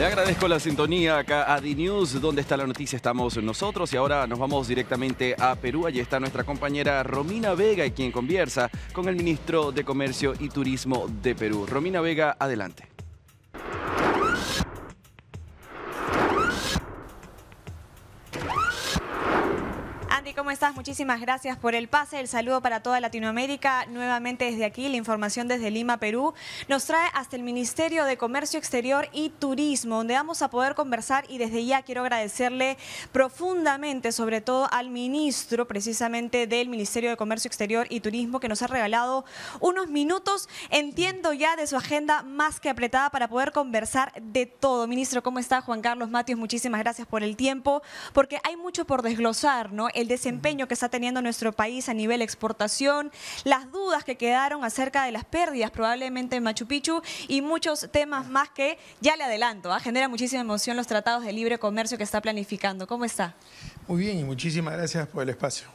Le agradezco la sintonía acá a DNews, news donde está la noticia, estamos nosotros y ahora nos vamos directamente a Perú. Allí está nuestra compañera Romina Vega, quien conversa con el ministro de Comercio y Turismo de Perú. Romina Vega, adelante. ¿cómo estás? Muchísimas gracias por el pase. El saludo para toda Latinoamérica. Nuevamente desde aquí, la información desde Lima, Perú. Nos trae hasta el Ministerio de Comercio Exterior y Turismo, donde vamos a poder conversar y desde ya quiero agradecerle profundamente, sobre todo al ministro precisamente del Ministerio de Comercio Exterior y Turismo, que nos ha regalado unos minutos, entiendo ya, de su agenda más que apretada para poder conversar de todo. Ministro, ¿cómo está? Juan Carlos Matios, muchísimas gracias por el tiempo, porque hay mucho por desglosar, ¿no? El desempeño que está teniendo nuestro país a nivel exportación, las dudas que quedaron acerca de las pérdidas probablemente en Machu Picchu y muchos temas más que ya le adelanto. ¿ah? Genera muchísima emoción los tratados de libre comercio que está planificando. ¿Cómo está? Muy bien y muchísimas gracias por el espacio.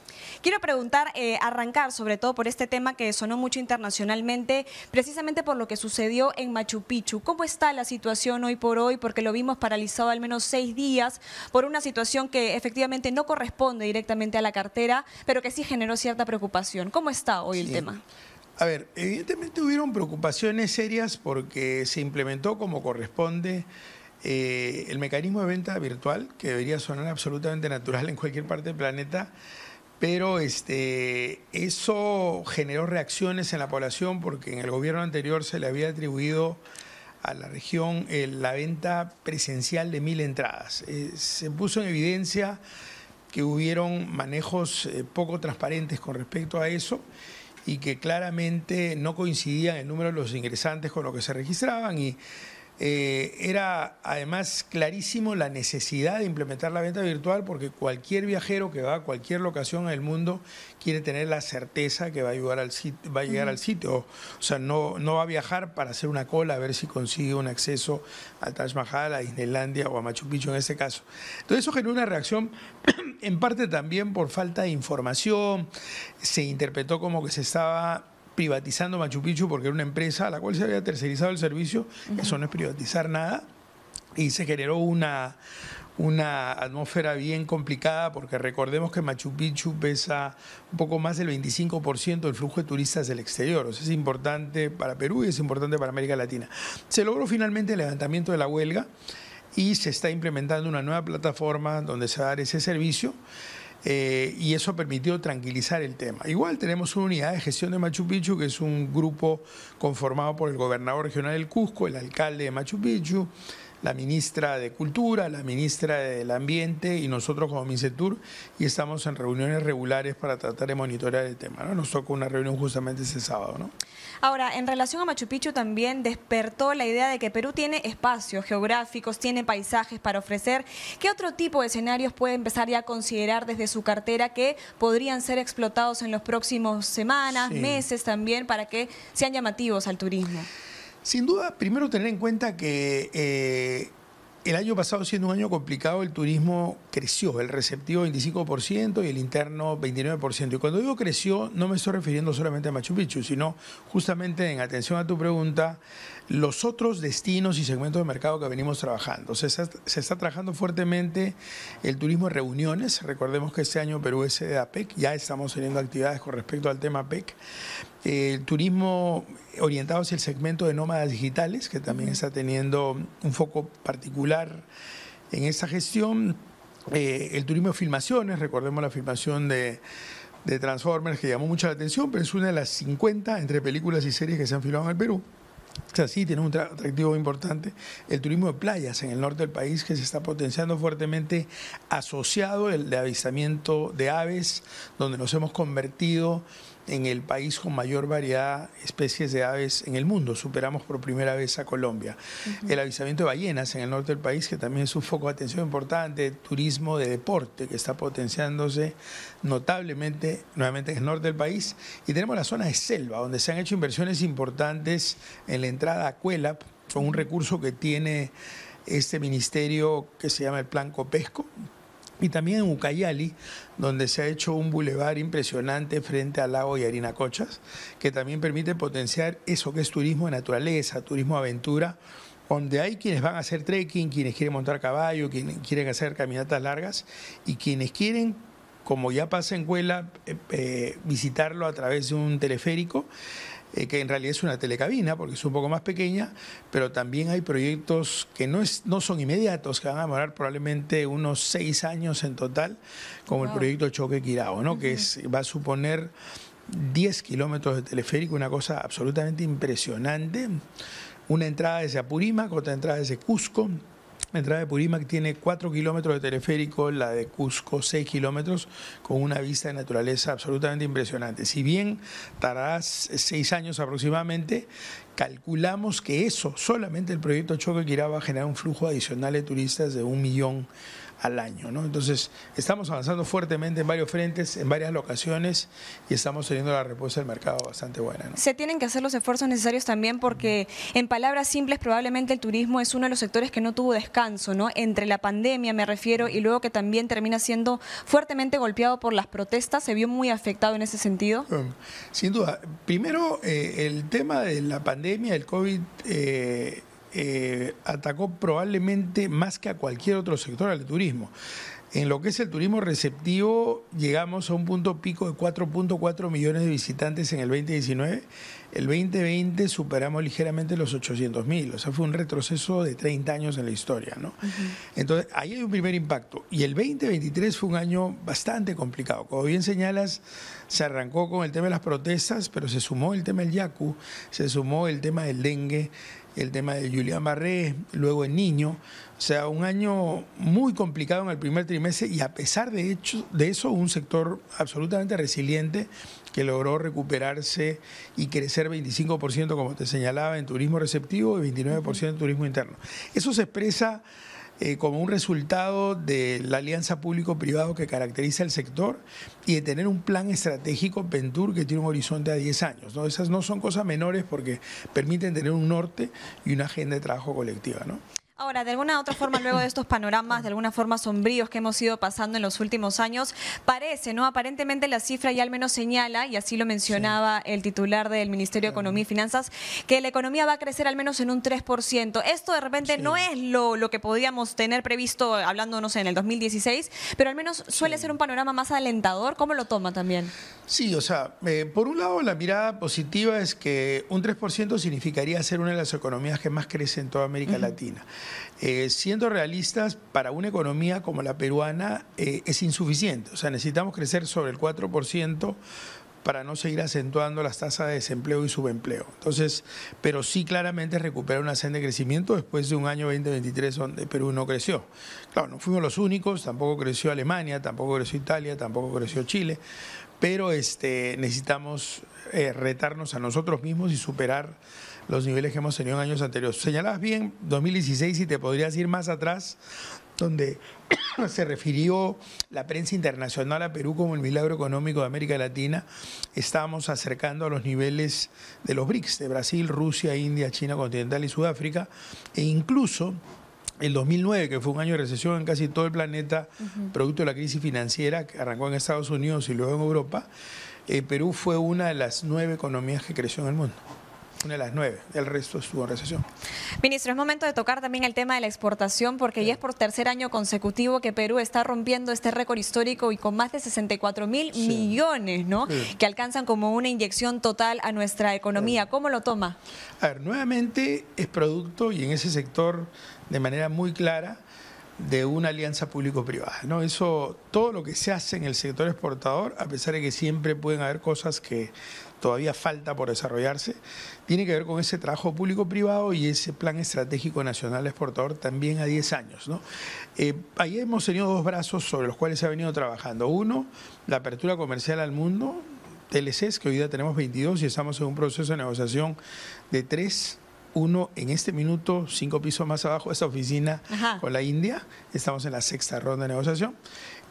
Quiero preguntar, eh, arrancar sobre todo por este tema que sonó mucho internacionalmente, precisamente por lo que sucedió en Machu Picchu. ¿Cómo está la situación hoy por hoy? Porque lo vimos paralizado al menos seis días por una situación que efectivamente no corresponde directamente a la cartera, pero que sí generó cierta preocupación. ¿Cómo está hoy el tema? A ver, evidentemente hubieron preocupaciones serias porque se implementó como corresponde eh, el mecanismo de venta virtual, que debería sonar absolutamente natural en cualquier parte del planeta, pero este, eso generó reacciones en la población porque en el gobierno anterior se le había atribuido a la región eh, la venta presencial de mil entradas. Eh, se puso en evidencia que hubieron manejos eh, poco transparentes con respecto a eso y que claramente no coincidían el número de los ingresantes con lo que se registraban y eh, era además clarísimo la necesidad de implementar la venta virtual porque cualquier viajero que va a cualquier locación el mundo quiere tener la certeza que va a, llegar al sitio, O sea, no, no va a viajar para hacer una cola a ver si consigue un acceso al Taj Mahal, a Disneylandia o a Machu Picchu en ese caso. Entonces eso generó una reacción en parte también por falta de información. Se interpretó como que se estaba privatizando Machu Picchu porque era una empresa a la cual se había tercerizado el servicio, eso no es privatizar nada, y se generó una, una atmósfera bien complicada porque recordemos que Machu Picchu pesa un poco más del 25% del flujo de turistas del exterior. O sea, es importante para Perú y es importante para América Latina. Se logró finalmente el levantamiento de la huelga y se está implementando una nueva plataforma donde se va a dar ese servicio. Eh, y eso ha permitió tranquilizar el tema. Igual tenemos una unidad de gestión de Machu Picchu, que es un grupo conformado por el gobernador regional del Cusco, el alcalde de Machu Picchu, la ministra de Cultura, la ministra del Ambiente y nosotros como MINCETUR, y estamos en reuniones regulares para tratar de monitorear el tema. ¿no? Nos tocó una reunión justamente ese sábado. ¿no? Ahora, en relación a Machu Picchu también despertó la idea de que Perú tiene espacios geográficos, tiene paisajes para ofrecer. ¿Qué otro tipo de escenarios puede empezar ya a considerar desde su cartera que podrían ser explotados en los próximos semanas, meses también, para que sean llamativos al turismo? Sin duda, primero tener en cuenta que eh, el año pasado, siendo un año complicado, el turismo creció, el receptivo 25% y el interno 29%. Y cuando digo creció, no me estoy refiriendo solamente a Machu Picchu, sino justamente en atención a tu pregunta, los otros destinos y segmentos de mercado que venimos trabajando. Se está, trabajando fuertemente el turismo de reuniones. Recordemos que este año Perú es de APEC, ya estamos teniendo actividades con respecto al tema APEC. El turismo orientado hacia el segmento de nómadas digitales, que también está teniendo un foco particular en esta gestión. Eh, el turismo de filmaciones, recordemos la filmación de de Transformers que llamó mucha la atención, pero es una de las 50 entre películas y series que se han filmado en el Perú. O sí, tiene un atractivo importante. El turismo de playas en el norte del país que se está potenciando fuertemente, asociado el avistamiento de aves, donde nos hemos convertido en el país con mayor variedad de especies de aves en el mundo. Superamos por primera vez a Colombia. El avisamiento de ballenas en el norte del país, que también es un foco de atención importante, turismo de deporte, que está potenciándose notablemente nuevamente en el norte del país. Y tenemos la zona de selva, donde se han hecho inversiones importantes en la entrada a cuela. con un recurso que tiene este ministerio que se llama el Plan Copesco, y también en Ucayali, donde se ha hecho un bulevar impresionante frente al lago y Arinacochas que también permite potenciar eso que es turismo de naturaleza, turismo aventura, donde hay quienes van a hacer trekking, quienes quieren montar caballo, quienes quieren hacer caminatas largas y quienes quieren, como ya pasa en Cuela, eh, eh, visitarlo a través de un teleférico. Eh, que en realidad es una telecabina, porque es un poco más pequeña, pero también hay proyectos que no, son inmediatos, que van a demorar probablemente unos seis años en total, como el proyecto Choque Quirao, ¿no? que va a suponer 10 kilómetros de teleférico, una cosa absolutamente impresionante. Una entrada desde Apurímac, otra entrada desde Cusco, la entrada de Purímac tiene 4 kilómetros de teleférico, la de Cusco 6 kilómetros, con una vista de naturaleza absolutamente impresionante. Si bien tardará 6 años aproximadamente, calculamos que eso, solamente el proyecto Choque Quirá va a generar un flujo adicional de turistas de un millón al año. ¿no? Entonces, estamos avanzando fuertemente en varios frentes, en varias locaciones y estamos teniendo la respuesta del mercado bastante buena. Se tienen que hacer los esfuerzos necesarios también porque, en palabras simples, probablemente el turismo es uno de los sectores que no tuvo descanso, ¿no? Entre la pandemia, me refiero, y luego que también termina siendo fuertemente golpeado por las protestas, ¿se vio muy afectado en ese sentido? Sin duda. Primero, eh, el tema de la pandemia, el COVID... Eh, eh, atacó probablemente más que a cualquier otro sector al turismo. En lo que es el turismo receptivo, llegamos a un punto pico de 4.4 millones de visitantes en el 2019 el 2020 superamos ligeramente los 800 mil, o sea, fue un retroceso de 30 años en la historia, ¿no? Entonces, ahí hay un primer impacto. Y el 2023 fue un año bastante complicado. Como bien señalas, se arrancó con el tema de las protestas, pero se sumó el tema del yacu, se sumó el tema del dengue, el tema de Julián Barré, luego el niño. O sea, un año muy complicado en el primer trimestre y a pesar de, hecho, de eso, un sector absolutamente resiliente que logró recuperarse y crecer 25%, como te señalaba, en turismo receptivo y 29% en turismo interno. Eso se expresa eh, como un resultado de la alianza público-privado que caracteriza el sector y de tener un plan estratégico Ventur que tiene un horizonte a 10 años. ¿no? Esas no son cosas menores porque permiten tener un norte y una agenda de trabajo colectiva. ¿no? Ahora, de alguna otra forma, luego de estos panoramas, de alguna forma sombríos que hemos ido pasando en los últimos años, parece, ¿no? Aparentemente la cifra ya al menos señala, y así lo mencionaba el titular del Ministerio de Economía y Finanzas, que la economía va a crecer al menos en un 3%. Esto de repente no es lo, lo que podíamos tener previsto, hablándonos en el 2016, pero al menos suele ser un panorama más alentador. ¿Cómo lo toma también? Sí, o sea, eh, por un lado la mirada positiva es que un 3% significaría ser una de las economías que más crece en toda América Latina. Eh, siendo realistas, para una economía como la peruana eh, es insuficiente. O sea, necesitamos crecer sobre el 4% para no seguir acentuando las tasas de desempleo y subempleo. Entonces, pero sí claramente recuperar un senda de crecimiento después de un año 2023 donde Perú no creció. Claro, no fuimos los únicos, tampoco creció Alemania, tampoco creció Italia, tampoco creció Chile, pero este, necesitamos eh, retarnos a nosotros mismos y superar los niveles que hemos tenido en años anteriores. Señalabas bien 2016 y te podrías ir más atrás, donde se refirió la prensa internacional a Perú como el milagro económico de América Latina. Estábamos acercando a los niveles de los BRICS, de Brasil, Rusia, India, China continental y Sudáfrica, e incluso el 2009, que fue un año de recesión en casi todo el planeta, producto de la crisis financiera que arrancó en Estados Unidos y luego en Europa, eh, Perú fue una de las nueve economías que creció en el mundo una de las nueve, el resto estuvo en recesión. Ministro, es momento de tocar también el tema de la exportación, porque ya es por tercer año consecutivo que Perú está rompiendo este récord histórico y con más de 64 mil millones, ¿no? Que alcanzan como una inyección total a nuestra economía. ¿Cómo lo toma? A ver, nuevamente es producto y en ese sector de manera muy clara de una alianza público-privada. ¿no? Eso, todo lo que se hace en el sector exportador, a pesar de que siempre pueden haber cosas que todavía falta por desarrollarse, tiene que ver con ese trabajo público-privado y ese plan estratégico nacional exportador también a 10 años. Eh, ahí hemos tenido dos brazos sobre los cuales se ha venido trabajando. Uno, la apertura comercial al mundo, TLCs, que hoy día tenemos 22 y estamos en un proceso de negociación de tres uno en este minuto, cinco pisos más abajo de esta oficina con la India. Estamos en la sexta ronda de negociación.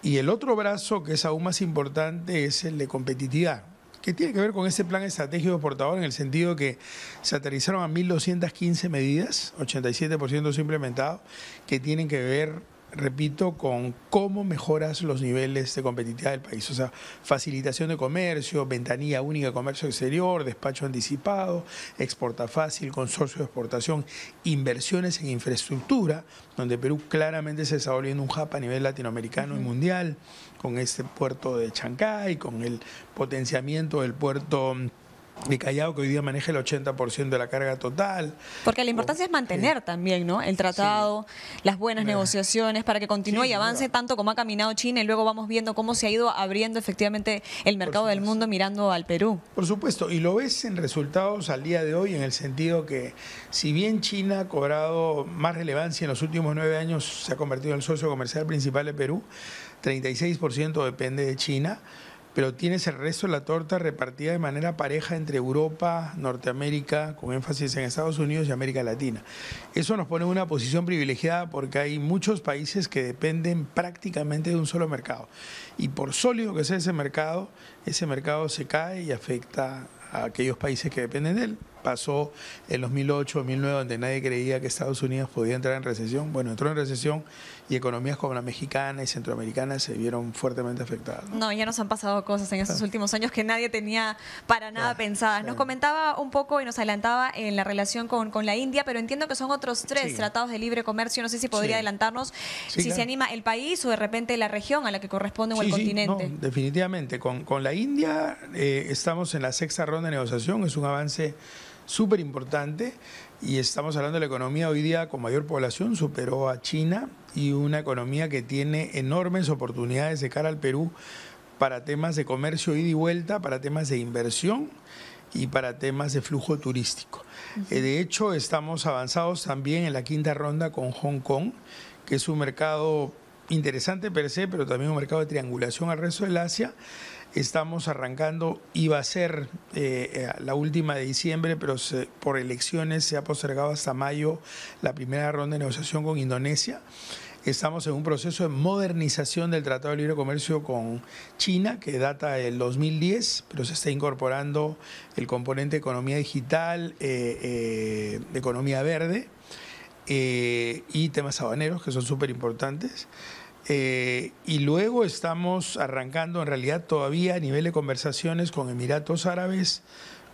Y el otro brazo, que es aún más importante, es el de competitividad que tiene que ver con ese plan estratégico portador en el sentido que se aterrizaron a 1.215 medidas, 87% implementado, que tienen que ver repito, con cómo mejoras los niveles de competitividad del país. O sea, facilitación de comercio, ventanilla única de comercio exterior, despacho anticipado, exporta fácil, consorcio de exportación, inversiones en infraestructura, donde Perú claramente se está volviendo un hub a nivel latinoamericano y mundial, con este puerto de Chancay, con el potenciamiento del puerto de Callao que hoy día maneja el 80% de la carga total. Porque la importancia oh, es mantener también ¿no? el tratado, las buenas negociaciones para que continúe y avance tanto como ha caminado China y luego vamos viendo cómo se ha ido abriendo efectivamente el mercado del mundo mirando al Perú. Por supuesto, y lo ves en resultados al día de hoy en el sentido que si bien China ha cobrado más relevancia en los últimos nueve años, se ha convertido en el socio comercial principal de Perú, 36% depende de China pero tienes el resto de la torta repartida de manera pareja entre Europa, Norteamérica, con énfasis en Estados Unidos y América Latina. Eso nos pone en una posición privilegiada porque hay muchos países que dependen prácticamente de un solo mercado. Y por sólido que sea ese mercado, ese mercado se cae y afecta aquellos países que dependen de él. Pasó en 2008, 2009, donde nadie creía que Estados Unidos podía entrar en recesión. Bueno, entró en recesión y economías como la mexicana y centroamericana se vieron fuertemente afectadas. ¿no? ya nos han pasado cosas en estos últimos años que nadie tenía para nada pensadas. Nos comentaba un poco y nos adelantaba en la relación con, la India, pero entiendo que son otros tres tratados de libre comercio. No sé si podría adelantarnos si se anima el país o de repente la región a la que corresponde o el continente. definitivamente. Con, la India eh, estamos en la sexta ronda de negociación, es un avance súper importante y estamos hablando de la economía hoy día con mayor población, superó a China y una economía que tiene enormes oportunidades de cara al Perú para temas de comercio ida y vuelta, para temas de inversión y para temas de flujo turístico. De hecho, estamos avanzados también en la quinta ronda con Hong Kong, que es un mercado interesante per se, pero también un mercado de triangulación al resto del Asia estamos arrancando, iba a ser eh, eh, la última de diciembre, pero por elecciones se ha postergado hasta mayo la primera ronda de negociación con Indonesia. Estamos en un proceso de modernización del Tratado de Libre Comercio con China, que data del 2010, pero se está incorporando el componente de economía digital, eh, economía verde y temas habaneros, que son súper importantes. Eh, y luego estamos arrancando en realidad todavía a nivel de conversaciones con Emiratos Árabes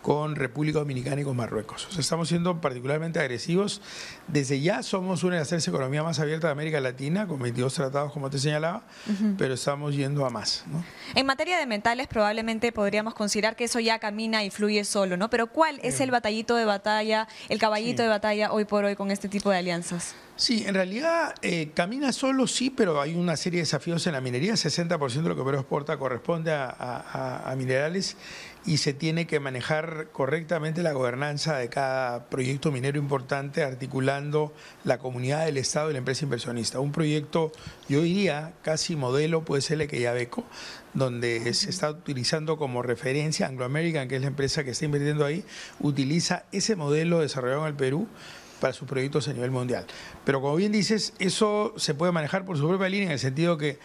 con República Dominicana y con Marruecos. O sea, estamos siendo particularmente agresivos. Desde ya somos una de las tres economías más abiertas de América Latina, con 22 tratados, como te señalaba, pero estamos yendo a más. En materia de metales, probablemente podríamos considerar que eso ya camina y fluye solo, ¿no? Pero ¿cuál es el batallito de batalla, el caballito de batalla hoy por hoy con este tipo de alianzas? Sí, en realidad eh, camina solo, sí, pero hay una serie de desafíos en la minería. 60% de lo que Perú exporta corresponde a minerales y se tiene que manejar correctamente la gobernanza de cada proyecto minero importante, articulando la comunidad, del Estado y la empresa inversionista. Un proyecto, yo diría, casi modelo, puede ser el que ya beco, donde se está utilizando como referencia Anglo American, que es la empresa que está invirtiendo ahí, utiliza ese modelo desarrollado en el Perú para sus proyectos a nivel mundial. Pero como bien dices, eso se puede manejar por su propia línea, en el sentido que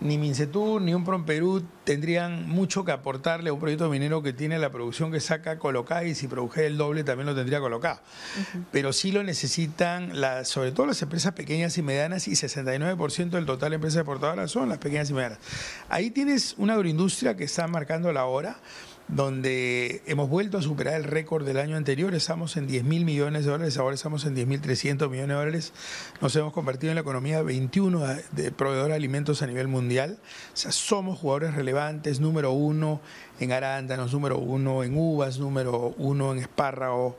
ni Mincetur ni un Perú tendrían mucho que aportarle a un proyecto minero que tiene la producción que saca colocada y si produjera el doble también lo tendría colocado. Pero sí lo necesitan, sobre todo las empresas pequeñas y medianas y 69% del total de empresas exportadoras son las pequeñas y medianas. Ahí tienes una agroindustria que está marcando la hora donde hemos vuelto a superar el récord del año anterior, estamos en 10 mil millones de dólares, ahora estamos en 10 mil millones de dólares, nos hemos convertido en la economía 21 de proveedor de alimentos a nivel mundial, o sea, somos jugadores relevantes, número uno en arándanos, número uno en uvas, número uno en espárrago,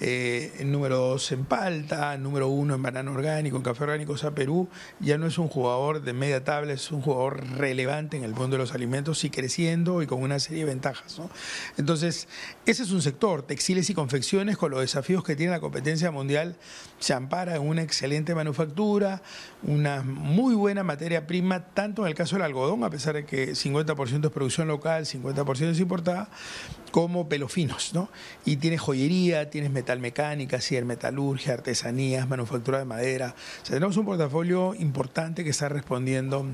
eh, número 2 en palta, número 1 en banano orgánico, en café orgánico. O Perú ya no es un jugador de media tabla, es un jugador relevante en el mundo de los alimentos y creciendo y con una serie de ventajas. Entonces, ese es un sector, textiles y confecciones, con los desafíos que tiene la competencia mundial, se ampara en una excelente manufactura, una muy buena materia prima, tanto en el caso del algodón, a pesar de que 50% es producción local, 50% es importada, como Pelofinos, ¿no? Y tienes joyería, tienes metalmecánica, metalurgia, artesanías, manufactura de madera. O sea, tenemos un portafolio importante que está respondiendo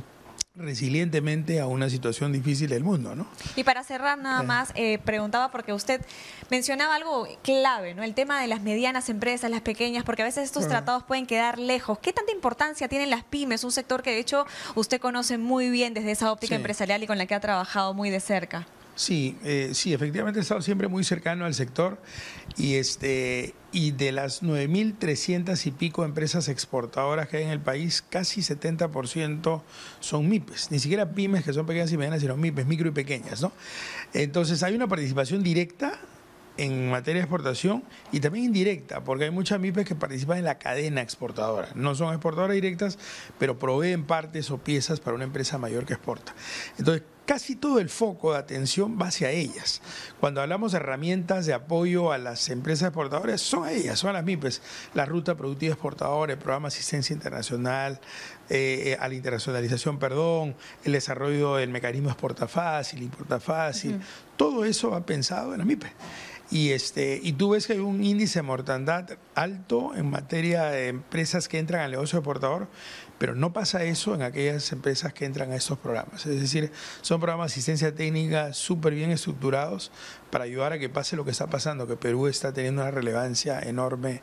resilientemente a una situación difícil del mundo, ¿no? Y para cerrar nada más, eh, preguntaba porque usted mencionaba algo clave, ¿no? El tema de las medianas empresas, las pequeñas, porque a veces estos tratados pueden quedar lejos. ¿Qué tanta importancia tienen las pymes? Un sector que de hecho usted conoce muy bien desde esa óptica empresarial y con la que ha trabajado muy de cerca. Sí, eh, sí, efectivamente he estado siempre muy cercano al sector y, este, y de las 9.300 y pico empresas exportadoras que hay en el país, casi 70% son MIPES, ni siquiera pymes que son pequeñas y medianas, sino MIPES, micro y pequeñas. ¿no? Entonces hay una participación directa en materia de exportación y también indirecta, porque hay muchas MIPES que participan en la cadena exportadora. No son exportadoras directas, pero proveen partes o piezas para una empresa mayor que exporta. Entonces, casi todo el foco de atención va hacia ellas. Cuando hablamos de herramientas de apoyo a las empresas exportadoras, son ellas, son las MIPES, la ruta productiva exportadora, el programa de asistencia internacional, eh, eh, a la internacionalización, perdón, el desarrollo del mecanismo exporta fácil, importa fácil, todo eso va pensado en las MIPES. Y, este, y tú ves que hay un índice de mortandad alto en materia de empresas que entran al negocio de portador, pero no pasa eso en aquellas empresas que entran a estos programas. Es decir, son programas de asistencia técnica súper bien estructurados para ayudar a que pase lo que está pasando, que Perú está teniendo una relevancia enorme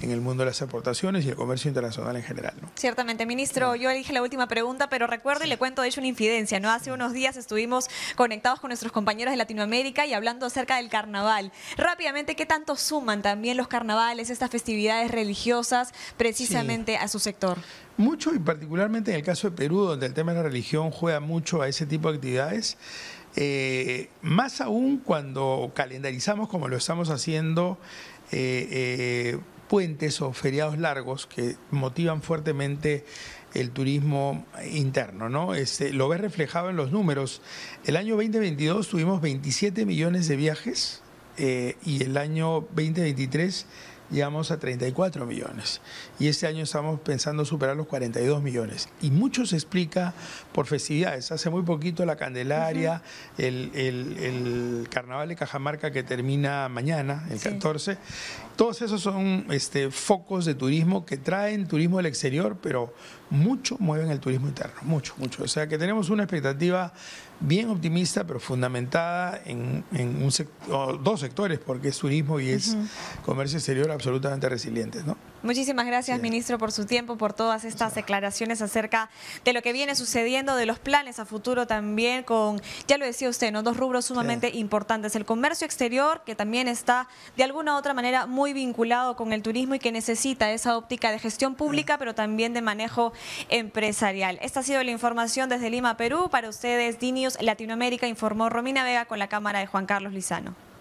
en el mundo de las exportaciones y el comercio internacional en general. Ciertamente, ministro, yo elige la última pregunta, pero recuerdo y le cuento de hecho una infidencia. ¿no? Hace unos días estuvimos conectados con nuestros compañeros de Latinoamérica y hablando acerca del carnaval. Rápidamente, ¿qué tanto suman también los carnavales, estas festividades religiosas, precisamente a su sector? Mucho y particularmente en el caso de Perú, donde el tema de la religión juega mucho a ese tipo de actividades. Eh, más aún cuando calendarizamos como lo estamos haciendo eh, eh, puentes o feriados largos que motivan fuertemente el turismo interno, ¿no? Este, lo ves reflejado en los números. El año 2022 tuvimos 27 millones de viajes y el año 2023 llegamos a 34 millones y este año estamos pensando superar los 42 millones. Y mucho se explica por festividades. Hace muy poquito la Candelaria, el, Carnaval de Cajamarca que termina mañana, el 14. Todos esos son este, focos de turismo que traen turismo del exterior, pero mucho mueven el turismo interno, mucho, mucho. O sea que tenemos una expectativa bien optimista, pero fundamentada en, dos sectores, porque es turismo y es comercio exterior absolutamente resilientes, ¿no? Muchísimas gracias, ministro, por su tiempo, por todas estas declaraciones acerca de lo que viene sucediendo, de los planes a futuro también con, ya lo decía usted, ¿no? dos rubros sumamente importantes. El comercio exterior, que también está de alguna u otra manera muy vinculado con el turismo y que necesita esa óptica de gestión pública, pero también de manejo empresarial. Esta ha sido la información desde Lima, Perú. Para ustedes, DINIUS Latinoamérica, informó Romina Vega con la cámara de Juan Carlos Lizano.